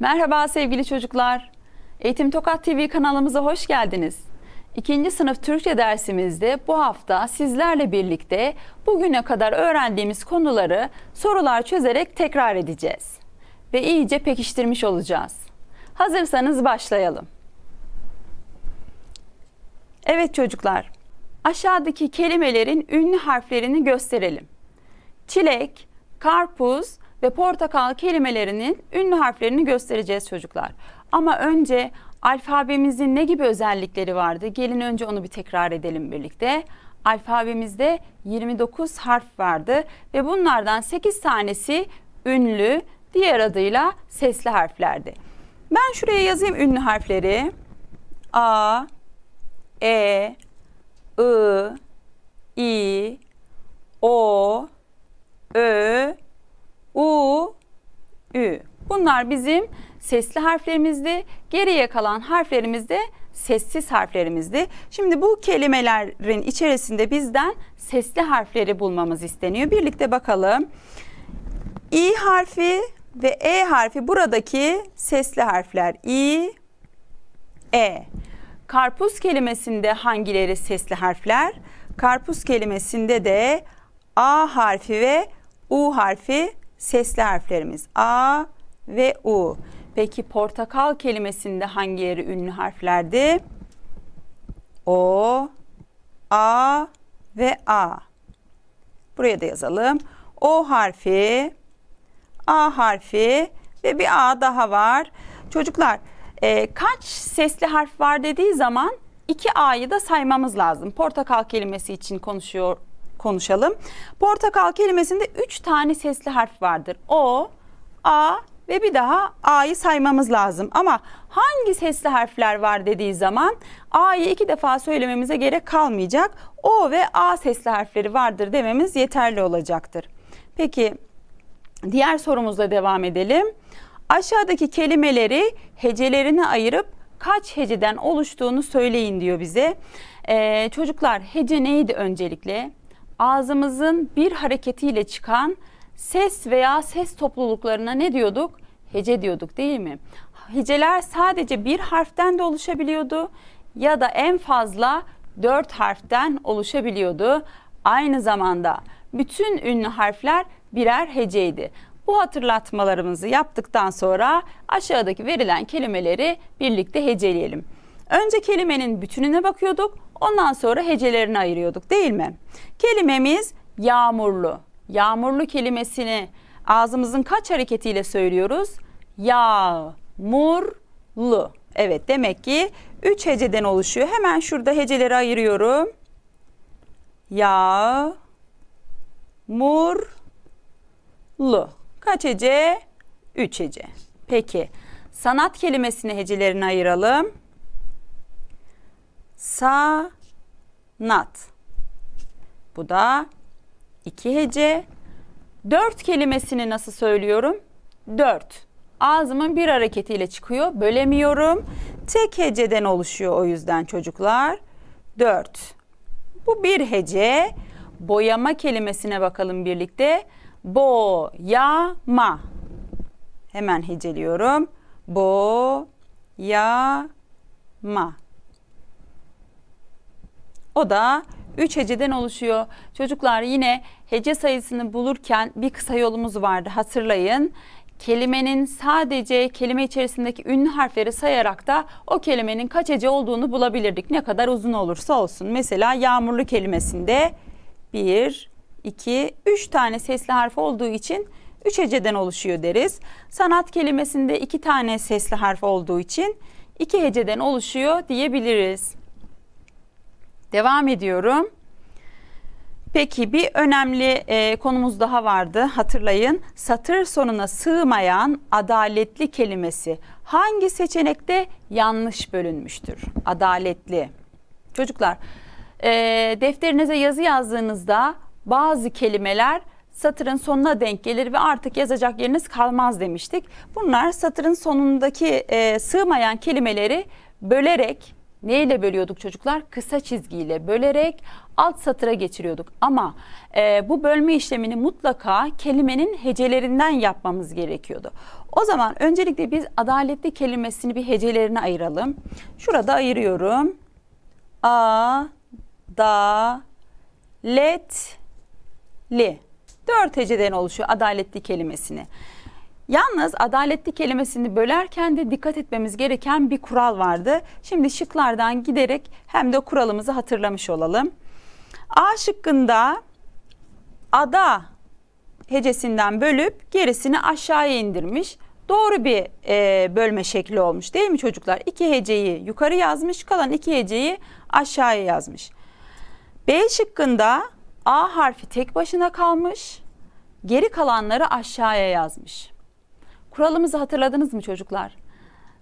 Merhaba sevgili çocuklar. Eğitim Tokat TV kanalımıza hoş geldiniz. İkinci sınıf Türkçe dersimizde bu hafta sizlerle birlikte bugüne kadar öğrendiğimiz konuları sorular çözerek tekrar edeceğiz ve iyice pekiştirmiş olacağız. Hazırsanız başlayalım. Evet çocuklar, aşağıdaki kelimelerin ünlü harflerini gösterelim. Çilek, karpuz ve portakal kelimelerinin ünlü harflerini göstereceğiz çocuklar. Ama önce alfabemizin ne gibi özellikleri vardı? Gelin önce onu bir tekrar edelim birlikte. Alfabemizde 29 harf vardı ve bunlardan 8 tanesi ünlü, diğer adıyla sesli harflerdi. Ben şuraya yazayım ünlü harfleri. A, E, I, I, O, Ö, U, Ü. Bunlar bizim sesli harflerimizdi. Geriye kalan harflerimiz de sessiz harflerimizdi. Şimdi bu kelimelerin içerisinde bizden sesli harfleri bulmamız isteniyor. Birlikte bakalım. İ harfi ve E harfi buradaki sesli harfler. İ, E. Karpuz kelimesinde hangileri sesli harfler? Karpuz kelimesinde de A harfi ve U harfi sesli harflerimiz A ve U. Peki portakal kelimesinde hangi yeri ünlü harflerdi? O, A ve A. Buraya da yazalım. O harfi, A harfi ve bir A daha var. Çocuklar e, kaç sesli harf var dediği zaman iki A'yı da saymamız lazım. Portakal kelimesi için konuşuyor konuşalım. Portakal kelimesinde 3 tane sesli harf vardır. O, A ve bir daha A'yı saymamız lazım. Ama hangi sesli harfler var dediği zaman A'yı iki defa söylememize gerek kalmayacak. O ve A sesli harfleri vardır dememiz yeterli olacaktır. Peki diğer sorumuzla devam edelim. Aşağıdaki kelimeleri hecelerine ayırıp kaç heceden oluştuğunu söyleyin diyor bize. Ee, çocuklar hece neydi öncelikle? ağzımızın bir hareketiyle çıkan ses veya ses topluluklarına ne diyorduk? Hece diyorduk değil mi? Heceler sadece bir harften de oluşabiliyordu ya da en fazla dört harften oluşabiliyordu. Aynı zamanda bütün ünlü harfler birer heceydi. Bu hatırlatmalarımızı yaptıktan sonra aşağıdaki verilen kelimeleri birlikte heceleyelim. Önce kelimenin bütününe bakıyorduk. Ondan sonra hecelerini ayırıyorduk değil mi? Kelimemiz yağmurlu. Yağmurlu kelimesini ağzımızın kaç hareketiyle söylüyoruz? Yağmurlu. Evet demek ki 3 heceden oluşuyor. Hemen şurada heceleri ayırıyorum. Yağmurlu. Kaç hece? 3 hece. Peki sanat kelimesini hecelerini ayıralım sanat. Bu da iki hece. Dört kelimesini nasıl söylüyorum? Dört. Ağzımın bir hareketiyle çıkıyor. Bölemiyorum. Tek heceden oluşuyor o yüzden çocuklar. Dört. Bu bir hece. Boyama kelimesine bakalım birlikte. Boyama. Hemen heceliyorum. Boyama. O da 3 heceden oluşuyor. Çocuklar yine hece sayısını bulurken bir kısa yolumuz vardı hatırlayın. Kelimenin sadece kelime içerisindeki ünlü harfleri sayarak da o kelimenin kaç hece olduğunu bulabilirdik. Ne kadar uzun olursa olsun. Mesela yağmurlu kelimesinde 1, 2, 3 tane sesli harf olduğu için 3 heceden oluşuyor deriz. Sanat kelimesinde 2 tane sesli harf olduğu için 2 heceden oluşuyor diyebiliriz. Devam ediyorum. Peki bir önemli e, konumuz daha vardı hatırlayın. Satır sonuna sığmayan adaletli kelimesi hangi seçenekte yanlış bölünmüştür? Adaletli. Çocuklar e, defterinize yazı yazdığınızda bazı kelimeler satırın sonuna denk gelir ve artık yazacak yeriniz kalmaz demiştik. Bunlar satırın sonundaki e, sığmayan kelimeleri bölerek neyle bölüyorduk çocuklar? Kısa çizgiyle bölerek alt satıra geçiriyorduk. Ama e, bu bölme işlemini mutlaka kelimenin hecelerinden yapmamız gerekiyordu. O zaman öncelikle biz adaletli kelimesini bir hecelerine ayıralım. Şurada ayırıyorum. A, da, let, li. Dört heceden oluşuyor adaletli kelimesini. Yalnız adaletli kelimesini bölerken de dikkat etmemiz gereken bir kural vardı. Şimdi şıklardan giderek hem de kuralımızı hatırlamış olalım. A şıkkında ada hecesinden bölüp gerisini aşağıya indirmiş. Doğru bir e, bölme şekli olmuş değil mi çocuklar? İki heceyi yukarı yazmış kalan iki heceyi aşağıya yazmış. B şıkkında A harfi tek başına kalmış. Geri kalanları aşağıya yazmış. Kuralımızı hatırladınız mı çocuklar?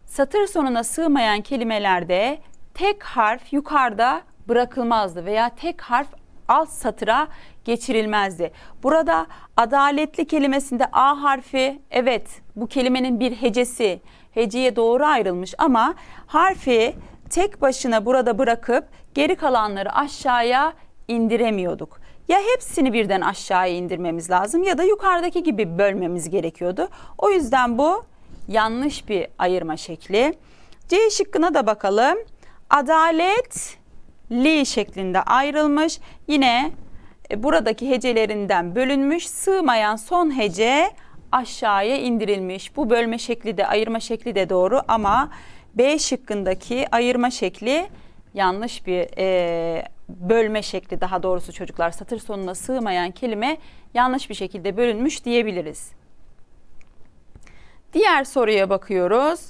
Satır sonuna sığmayan kelimelerde tek harf yukarıda bırakılmazdı veya tek harf alt satıra geçirilmezdi. Burada adaletli kelimesinde A harfi evet bu kelimenin bir hecesi heceye doğru ayrılmış ama harfi tek başına burada bırakıp geri kalanları aşağıya indiremiyorduk ya hepsini birden aşağıya indirmemiz lazım ya da yukarıdaki gibi bölmemiz gerekiyordu. O yüzden bu yanlış bir ayırma şekli. C şıkkına da bakalım. Adalet li şeklinde ayrılmış. Yine e, buradaki hecelerinden bölünmüş. Sığmayan son hece aşağıya indirilmiş. Bu bölme şekli de ayırma şekli de doğru ama B şıkkındaki ayırma şekli yanlış bir e, bölme şekli daha doğrusu çocuklar satır sonuna sığmayan kelime yanlış bir şekilde bölünmüş diyebiliriz. Diğer soruya bakıyoruz.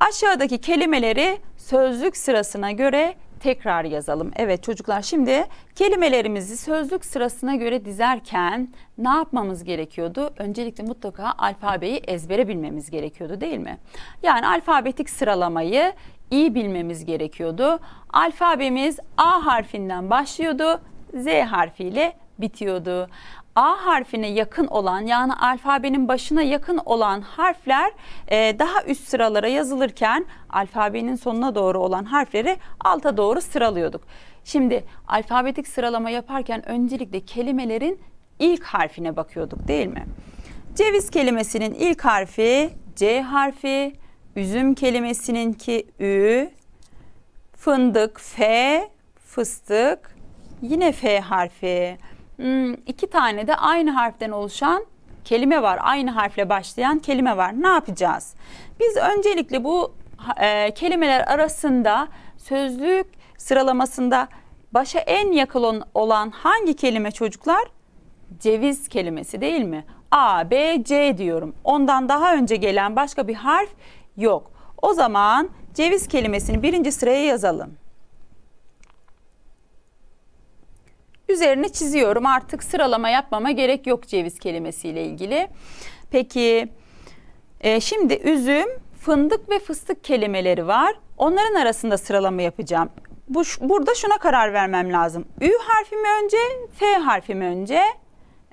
Aşağıdaki kelimeleri sözlük sırasına göre tekrar yazalım. Evet çocuklar şimdi kelimelerimizi sözlük sırasına göre dizerken ne yapmamız gerekiyordu? Öncelikle mutlaka alfabeyi ezbere bilmemiz gerekiyordu değil mi? Yani alfabetik sıralamayı iyi bilmemiz gerekiyordu. Alfabemiz A harfinden başlıyordu, Z harfiyle bitiyordu. A harfine yakın olan yani alfabenin başına yakın olan harfler e, daha üst sıralara yazılırken alfabenin sonuna doğru olan harfleri alta doğru sıralıyorduk. Şimdi alfabetik sıralama yaparken öncelikle kelimelerin ilk harfine bakıyorduk değil mi? Ceviz kelimesinin ilk harfi C harfi, Üzüm kelimesinin ki ü, fındık f, fıstık yine f harfi. Hmm, iki tane de aynı harften oluşan kelime var. Aynı harfle başlayan kelime var. Ne yapacağız? Biz öncelikle bu e, kelimeler arasında sözlük sıralamasında başa en yakın olan hangi kelime çocuklar? Ceviz kelimesi değil mi? A, B, C diyorum. Ondan daha önce gelen başka bir harf yok. O zaman ceviz kelimesini birinci sıraya yazalım. Üzerine çiziyorum artık sıralama yapmama gerek yok ceviz kelimesiyle ilgili. Peki e, şimdi üzüm, fındık ve fıstık kelimeleri var. Onların arasında sıralama yapacağım. Bu, burada şuna karar vermem lazım. Ü harfi mi önce, F harfi mi önce?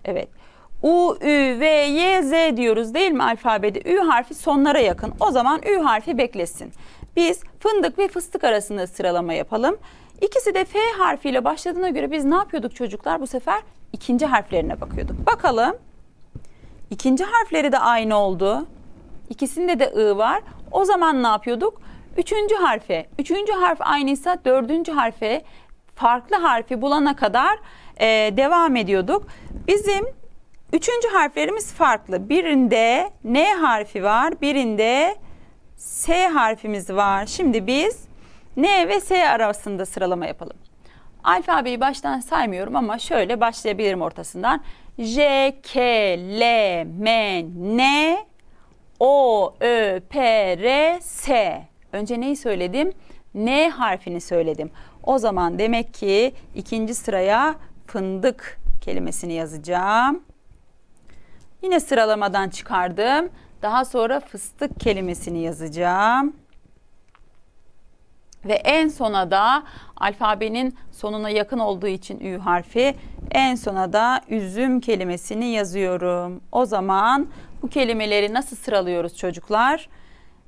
Evet. U, Ü, V, Y, Z diyoruz değil mi alfabede? Ü harfi sonlara yakın. O zaman Ü harfi beklesin. Biz fındık ve fıstık arasında sıralama yapalım. İkisi de F harfiyle başladığına göre biz ne yapıyorduk çocuklar? Bu sefer ikinci harflerine bakıyorduk. Bakalım. İkinci harfleri de aynı oldu. İkisinde de I var. O zaman ne yapıyorduk? Üçüncü harfe. Üçüncü harf aynıysa dördüncü harfe farklı harfi bulana kadar e, devam ediyorduk. Bizim Üçüncü harflerimiz farklı. Birinde N harfi var, birinde S harfimiz var. Şimdi biz N ve S arasında sıralama yapalım. Alfabeyi baştan saymıyorum ama şöyle başlayabilirim ortasından. J, K, L, M, N, O, Ö, P, R, S. Önce neyi söyledim? N harfini söyledim. O zaman demek ki ikinci sıraya fındık kelimesini yazacağım. Yine sıralamadan çıkardım. Daha sonra fıstık kelimesini yazacağım. Ve en sona da alfabenin sonuna yakın olduğu için ü harfi en sona da üzüm kelimesini yazıyorum. O zaman bu kelimeleri nasıl sıralıyoruz çocuklar?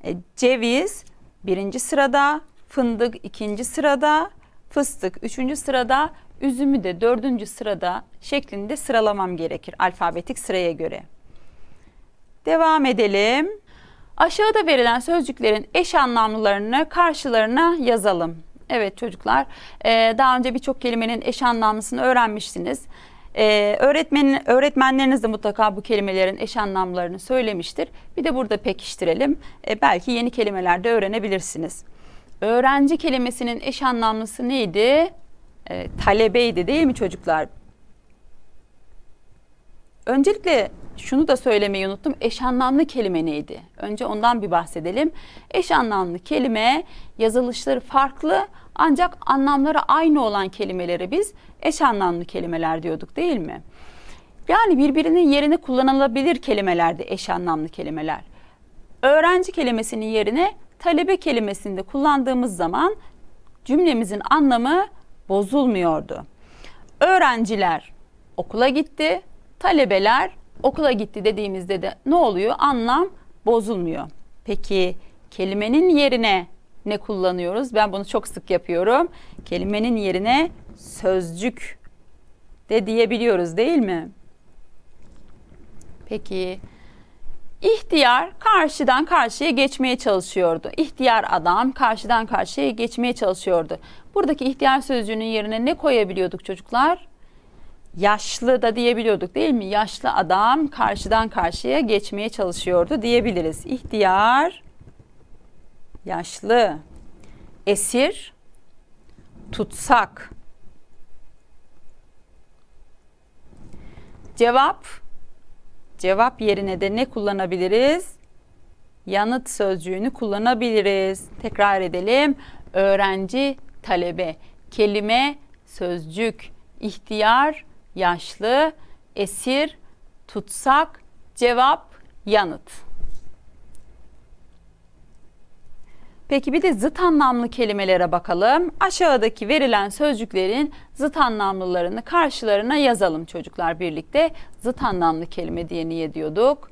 E, ceviz birinci sırada, fındık ikinci sırada, fıstık üçüncü sırada, üzümü de dördüncü sırada şeklinde sıralamam gerekir alfabetik sıraya göre. Devam edelim. Aşağıda verilen sözcüklerin eş anlamlılarını karşılarına yazalım. Evet çocuklar e, daha önce birçok kelimenin eş anlamlısını öğrenmişsiniz. E, öğretmenin, öğretmenleriniz de mutlaka bu kelimelerin eş anlamlarını söylemiştir. Bir de burada pekiştirelim. E, belki yeni kelimeler de öğrenebilirsiniz. Öğrenci kelimesinin eş anlamlısı neydi? e, talebeydi değil mi çocuklar? Öncelikle şunu da söylemeyi unuttum. Eş anlamlı kelime neydi? Önce ondan bir bahsedelim. Eş anlamlı kelime yazılışları farklı ancak anlamları aynı olan kelimeleri biz eş anlamlı kelimeler diyorduk değil mi? Yani birbirinin yerine kullanılabilir kelimelerdi eş anlamlı kelimeler. Öğrenci kelimesinin yerine talebe kelimesinde kullandığımız zaman cümlemizin anlamı bozulmuyordu. Öğrenciler okula gitti, talebeler okula gitti dediğimizde de ne oluyor? Anlam bozulmuyor. Peki kelimenin yerine ne kullanıyoruz? Ben bunu çok sık yapıyorum. Kelimenin yerine sözcük de diyebiliyoruz değil mi? Peki ihtiyar karşıdan karşıya geçmeye çalışıyordu. İhtiyar adam karşıdan karşıya geçmeye çalışıyordu. Buradaki ihtiyar sözcüğünün yerine ne koyabiliyorduk çocuklar? Yaşlı da diyebiliyorduk değil mi? Yaşlı adam karşıdan karşıya geçmeye çalışıyordu diyebiliriz. İhtiyar, yaşlı, esir, tutsak. Cevap, cevap yerine de ne kullanabiliriz? Yanıt sözcüğünü kullanabiliriz. Tekrar edelim. Öğrenci talebe, kelime, sözcük, ihtiyar, yaşlı, esir, tutsak, cevap, yanıt. Peki bir de zıt anlamlı kelimelere bakalım. Aşağıdaki verilen sözcüklerin zıt anlamlılarını karşılarına yazalım çocuklar birlikte. Zıt anlamlı kelime diye niye diyorduk?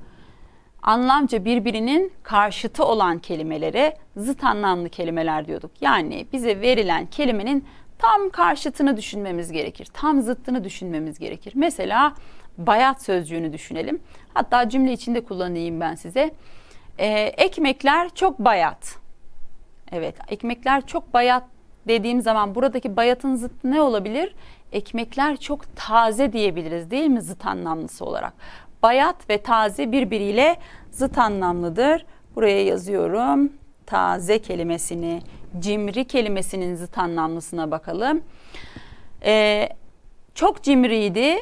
anlamca birbirinin karşıtı olan kelimelere zıt anlamlı kelimeler diyorduk. Yani bize verilen kelimenin tam karşıtını düşünmemiz gerekir. Tam zıttını düşünmemiz gerekir. Mesela bayat sözcüğünü düşünelim. Hatta cümle içinde kullanayım ben size. Ee, ekmekler çok bayat. Evet, ekmekler çok bayat dediğim zaman buradaki bayatın zıttı ne olabilir? Ekmekler çok taze diyebiliriz değil mi zıt anlamlısı olarak? Bayat ve taze birbiriyle zıt anlamlıdır. Buraya yazıyorum taze kelimesini. Cimri kelimesinin zıt anlamlısına bakalım. Ee, çok cimriydi.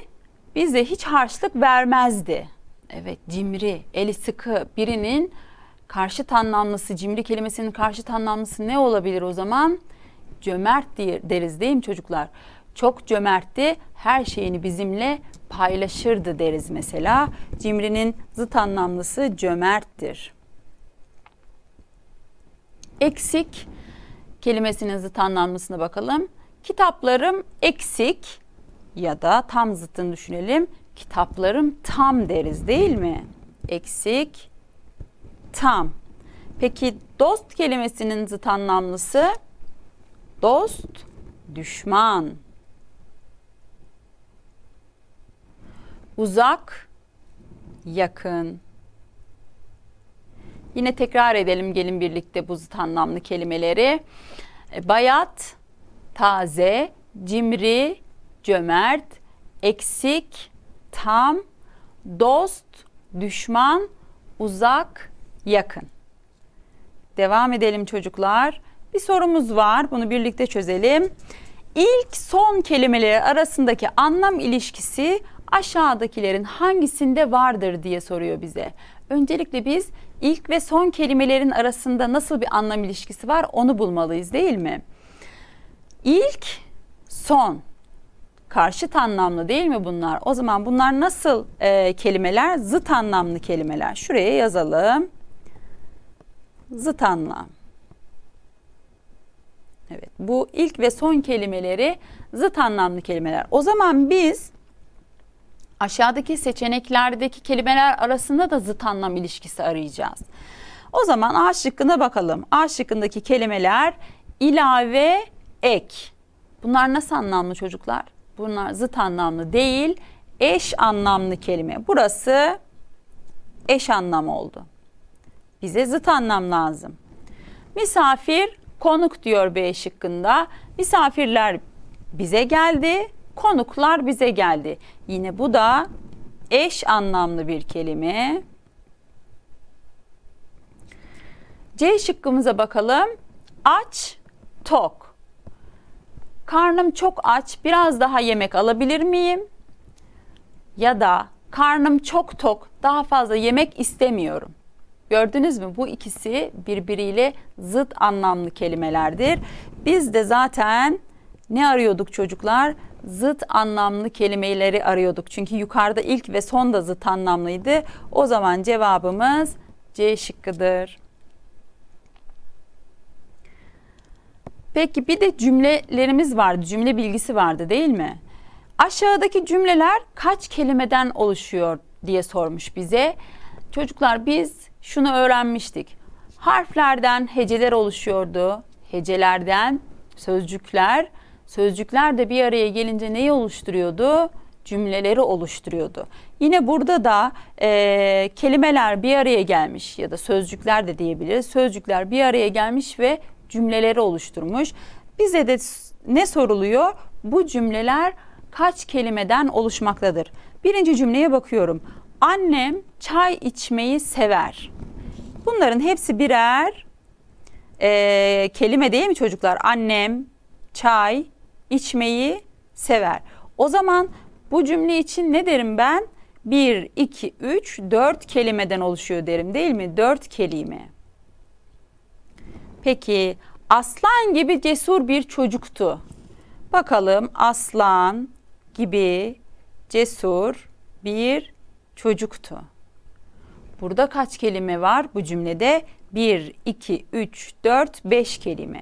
Bize hiç harçlık vermezdi. Evet cimri, eli sıkı birinin karşıt anlamlısı, cimri kelimesinin karşıt anlamlısı ne olabilir o zaman? Cömert deriz değil mi çocuklar? çok cömertti, her şeyini bizimle paylaşırdı deriz mesela. Cimrinin zıt anlamlısı cömerttir. Eksik kelimesinin zıt anlamlısına bakalım. Kitaplarım eksik ya da tam zıtını düşünelim. Kitaplarım tam deriz değil mi? Eksik, tam. Peki dost kelimesinin zıt anlamlısı? Dost, düşman uzak, yakın. Yine tekrar edelim gelin birlikte bu zıt anlamlı kelimeleri. E, bayat, taze, cimri, cömert, eksik, tam, dost, düşman, uzak, yakın. Devam edelim çocuklar. Bir sorumuz var. Bunu birlikte çözelim. İlk son kelimeleri arasındaki anlam ilişkisi aşağıdakilerin hangisinde vardır diye soruyor bize. Öncelikle biz ilk ve son kelimelerin arasında nasıl bir anlam ilişkisi var onu bulmalıyız değil mi? İlk, son karşıt anlamlı değil mi bunlar? O zaman bunlar nasıl e, kelimeler? Zıt anlamlı kelimeler. Şuraya yazalım. Zıt anlam. Evet bu ilk ve son kelimeleri zıt anlamlı kelimeler. O zaman biz aşağıdaki seçeneklerdeki kelimeler arasında da zıt anlam ilişkisi arayacağız. O zaman A şıkkına bakalım. A şıkkındaki kelimeler ilave, ek. Bunlar nasıl anlamlı çocuklar? Bunlar zıt anlamlı değil, eş anlamlı kelime. Burası eş anlam oldu. Bize zıt anlam lazım. Misafir konuk diyor B şıkkında. Misafirler bize geldi konuklar bize geldi. Yine bu da eş anlamlı bir kelime. C şıkkımıza bakalım. Aç, tok. Karnım çok aç, biraz daha yemek alabilir miyim? Ya da karnım çok tok, daha fazla yemek istemiyorum. Gördünüz mü? Bu ikisi birbiriyle zıt anlamlı kelimelerdir. Biz de zaten ne arıyorduk çocuklar? zıt anlamlı kelimeleri arıyorduk. Çünkü yukarıda ilk ve son da zıt anlamlıydı. O zaman cevabımız C şıkkıdır. Peki bir de cümlelerimiz vardı. Cümle bilgisi vardı değil mi? Aşağıdaki cümleler kaç kelimeden oluşuyor diye sormuş bize. Çocuklar biz şunu öğrenmiştik. Harflerden heceler oluşuyordu. Hecelerden sözcükler, Sözcükler de bir araya gelince neyi oluşturuyordu? cümleleri oluşturuyordu. Yine burada da e, kelimeler bir araya gelmiş ya da sözcükler de diyebiliriz. Sözcükler bir araya gelmiş ve cümleleri oluşturmuş. Bize de ne soruluyor? Bu cümleler kaç kelimeden oluşmaktadır? Birinci cümleye bakıyorum. Annem çay içmeyi sever. Bunların hepsi birer e, kelime değil mi çocuklar? Annem, çay içmeyi sever. O zaman bu cümle için ne derim ben? 1, 2, 3, 4 kelimeden oluşuyor derim değil mi? 4 kelime. Peki aslan gibi cesur bir çocuktu. Bakalım aslan gibi cesur bir çocuktu. Burada kaç kelime var bu cümlede? 1, 2, 3, 4, 5 kelime.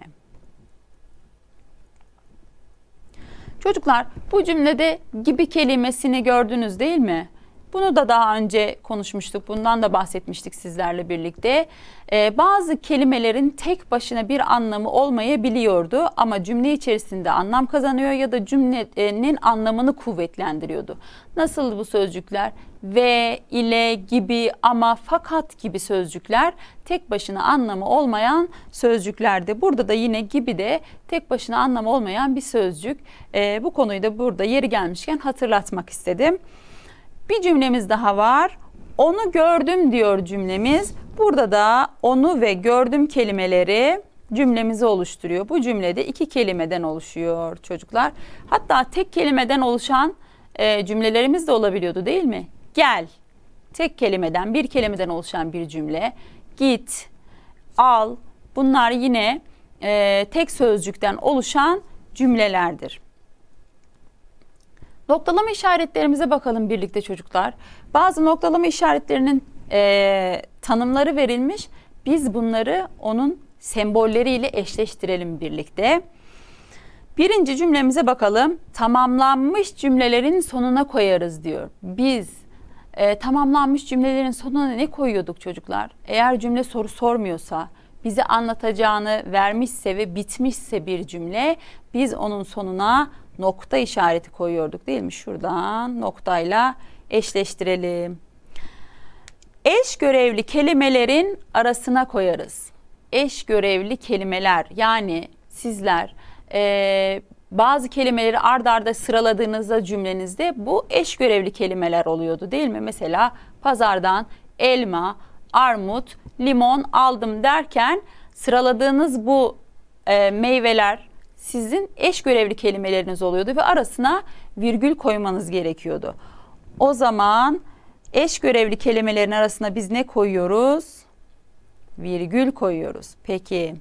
Çocuklar bu cümlede gibi kelimesini gördünüz değil mi? Bunu da daha önce konuşmuştuk. Bundan da bahsetmiştik sizlerle birlikte. Ee, bazı kelimelerin tek başına bir anlamı olmayabiliyordu ama cümle içerisinde anlam kazanıyor ya da cümlenin anlamını kuvvetlendiriyordu. Nasıl bu sözcükler? ve, ile, gibi, ama, fakat gibi sözcükler tek başına anlamı olmayan sözcüklerde. Burada da yine gibi de tek başına anlamı olmayan bir sözcük. Ee, bu konuyu da burada yeri gelmişken hatırlatmak istedim. Bir cümlemiz daha var. Onu gördüm diyor cümlemiz. Burada da onu ve gördüm kelimeleri cümlemizi oluşturuyor. Bu cümlede iki kelimeden oluşuyor çocuklar. Hatta tek kelimeden oluşan e, cümlelerimiz de olabiliyordu değil mi? Gel. Tek kelimeden, bir kelimeden oluşan bir cümle. Git, al. Bunlar yine e, tek sözcükten oluşan cümlelerdir. Noktalama işaretlerimize bakalım birlikte çocuklar. Bazı noktalama işaretlerinin e, tanımları verilmiş. Biz bunları onun sembolleriyle eşleştirelim birlikte. Birinci cümlemize bakalım. Tamamlanmış cümlelerin sonuna koyarız diyor. Biz e, tamamlanmış cümlelerin sonuna ne koyuyorduk çocuklar? Eğer cümle soru sormuyorsa, bize anlatacağını vermişse ve bitmişse bir cümle biz onun sonuna nokta işareti koyuyorduk değil mi? Şuradan noktayla eşleştirelim. Eş görevli kelimelerin arasına koyarız. Eş görevli kelimeler yani sizler e, bazı kelimeleri ard arda sıraladığınızda cümlenizde bu eş görevli kelimeler oluyordu değil mi? Mesela pazardan elma, armut, limon aldım derken sıraladığınız bu e, meyveler sizin eş görevli kelimeleriniz oluyordu ve arasına virgül koymanız gerekiyordu. O zaman eş görevli kelimelerin arasına biz ne koyuyoruz? Virgül koyuyoruz. Peki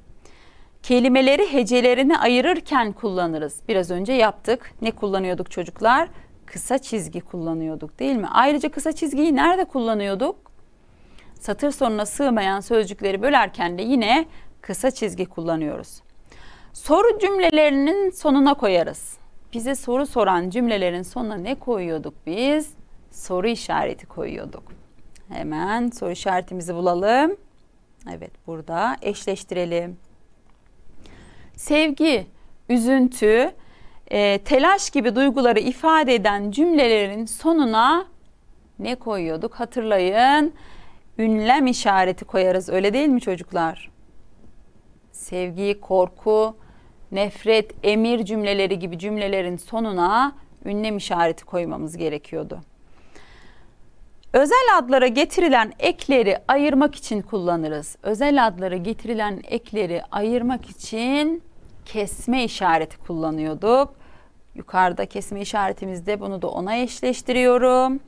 kelimeleri hecelerini ayırırken kullanırız. Biraz önce yaptık. Ne kullanıyorduk çocuklar? Kısa çizgi kullanıyorduk değil mi? Ayrıca kısa çizgiyi nerede kullanıyorduk? Satır sonuna sığmayan sözcükleri bölerken de yine kısa çizgi kullanıyoruz. Soru cümlelerinin sonuna koyarız. Bize soru soran cümlelerin sonuna ne koyuyorduk biz? Soru işareti koyuyorduk. Hemen soru işaretimizi bulalım. Evet burada eşleştirelim. Sevgi, üzüntü, e, telaş gibi duyguları ifade eden cümlelerin sonuna ne koyuyorduk? Hatırlayın. Ünlem işareti koyarız. Öyle değil mi çocuklar? sevgi, korku, nefret, emir cümleleri gibi cümlelerin sonuna ünlem işareti koymamız gerekiyordu. Özel adlara getirilen ekleri ayırmak için kullanırız. Özel adlara getirilen ekleri ayırmak için kesme işareti kullanıyorduk. Yukarıda kesme işaretimizde bunu da ona eşleştiriyorum.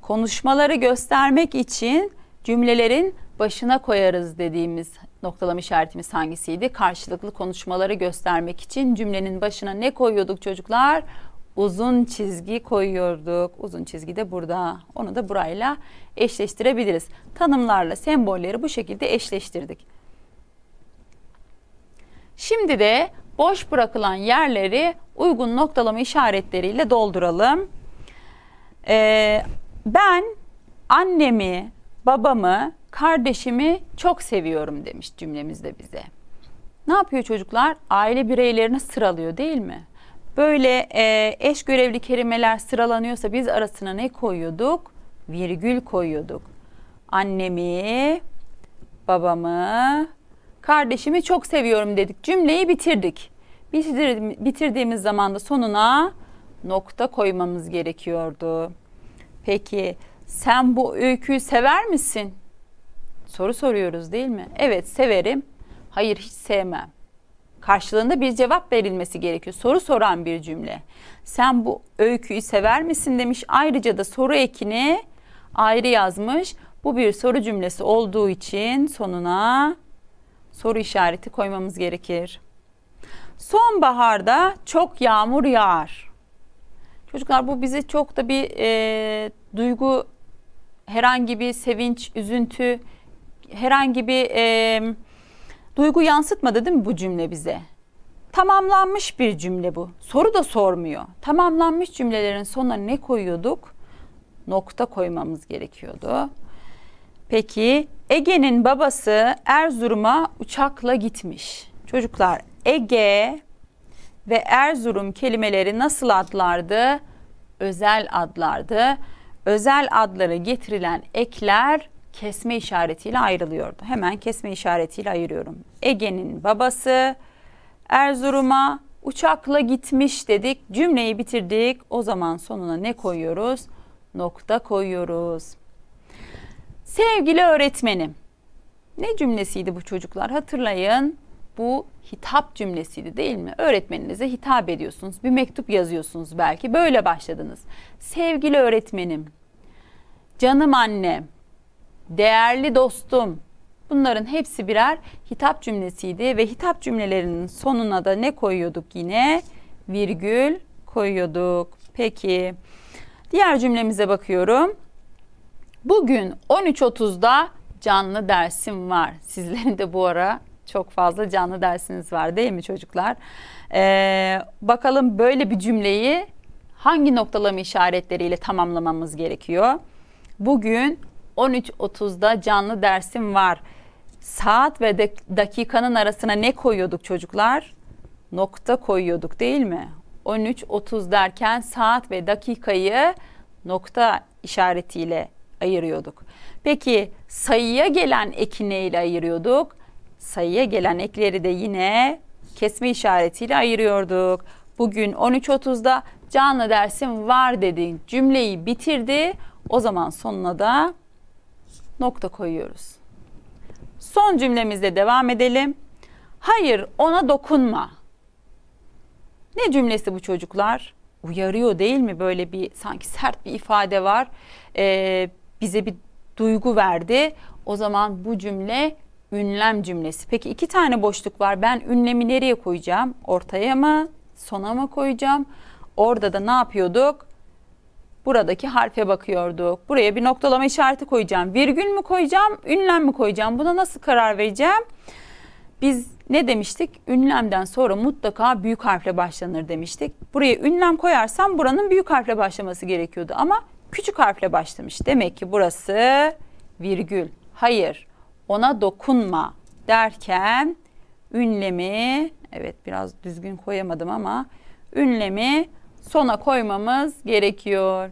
Konuşmaları göstermek için cümlelerin başına koyarız dediğimiz noktalama işaretimiz hangisiydi? Karşılıklı konuşmaları göstermek için cümlenin başına ne koyuyorduk çocuklar? Uzun çizgi koyuyorduk. Uzun çizgi de burada. Onu da burayla eşleştirebiliriz. Tanımlarla sembolleri bu şekilde eşleştirdik. Şimdi de boş bırakılan yerleri uygun noktalama işaretleriyle dolduralım. Ee, ben annemi babamı, kardeşimi çok seviyorum demiş cümlemizde bize. Ne yapıyor çocuklar? Aile bireylerini sıralıyor değil mi? Böyle e, eş görevli kelimeler sıralanıyorsa biz arasına ne koyuyorduk? Virgül koyuyorduk. Annemi, babamı, kardeşimi çok seviyorum dedik. Cümleyi bitirdik. bitirdiğimiz zaman da sonuna nokta koymamız gerekiyordu. Peki sen bu öyküyü sever misin? Soru soruyoruz değil mi? Evet severim. Hayır hiç sevmem. Karşılığında bir cevap verilmesi gerekiyor. Soru soran bir cümle. Sen bu öyküyü sever misin demiş. Ayrıca da soru ekini ayrı yazmış. Bu bir soru cümlesi olduğu için sonuna soru işareti koymamız gerekir. Sonbaharda çok yağmur yağar. Çocuklar bu bize çok da bir e, duygu herhangi bir sevinç, üzüntü, herhangi bir e, duygu yansıtmadı değil mi bu cümle bize? Tamamlanmış bir cümle bu. Soru da sormuyor. Tamamlanmış cümlelerin sonuna ne koyuyorduk? Nokta koymamız gerekiyordu. Peki Ege'nin babası Erzurum'a uçakla gitmiş. Çocuklar Ege ve Erzurum kelimeleri nasıl adlardı? Özel adlardı özel adlara getirilen ekler kesme işaretiyle ayrılıyordu. Hemen kesme işaretiyle ayırıyorum. Ege'nin babası Erzurum'a uçakla gitmiş dedik. Cümleyi bitirdik. O zaman sonuna ne koyuyoruz? Nokta koyuyoruz. Sevgili öğretmenim. Ne cümlesiydi bu çocuklar? Hatırlayın. Bu hitap cümlesiydi değil mi? Öğretmeninize hitap ediyorsunuz. Bir mektup yazıyorsunuz belki. Böyle başladınız. Sevgili öğretmenim canım anne, değerli dostum bunların hepsi birer hitap cümlesiydi ve hitap cümlelerinin sonuna da ne koyuyorduk yine? Virgül koyuyorduk. Peki diğer cümlemize bakıyorum. Bugün 13.30'da canlı dersim var. Sizlerin de bu ara çok fazla canlı dersiniz var değil mi çocuklar? Ee, bakalım böyle bir cümleyi hangi noktalama işaretleriyle tamamlamamız gerekiyor? Bugün 13.30'da canlı dersim var. Saat ve dakikanın arasına ne koyuyorduk çocuklar? Nokta koyuyorduk değil mi? 13.30 derken saat ve dakikayı nokta işaretiyle ayırıyorduk. Peki sayıya gelen eki ile ayırıyorduk? Sayıya gelen ekleri de yine kesme işaretiyle ayırıyorduk. Bugün 13.30'da canlı dersim var dedin. Cümleyi bitirdi. O zaman sonuna da nokta koyuyoruz. Son cümlemizle devam edelim. Hayır ona dokunma. Ne cümlesi bu çocuklar? Uyarıyor değil mi? Böyle bir sanki sert bir ifade var. Ee, bize bir duygu verdi. O zaman bu cümle ünlem cümlesi. Peki iki tane boşluk var. Ben ünlemi nereye koyacağım? Ortaya mı? Sona mı koyacağım? Orada da ne yapıyorduk? buradaki harfe bakıyorduk. Buraya bir noktalama işareti koyacağım. Virgül mü koyacağım, ünlem mi koyacağım? Buna nasıl karar vereceğim? Biz ne demiştik? Ünlemden sonra mutlaka büyük harfle başlanır demiştik. Buraya ünlem koyarsam buranın büyük harfle başlaması gerekiyordu ama küçük harfle başlamış. Demek ki burası virgül. Hayır, ona dokunma derken ünlemi evet biraz düzgün koyamadım ama ünlemi sona koymamız gerekiyor.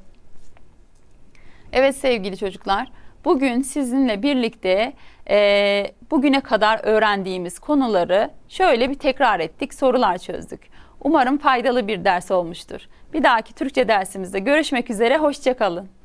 Evet sevgili çocuklar, bugün sizinle birlikte e, bugüne kadar öğrendiğimiz konuları şöyle bir tekrar ettik, sorular çözdük. Umarım faydalı bir ders olmuştur. Bir dahaki Türkçe dersimizde görüşmek üzere, hoşçakalın.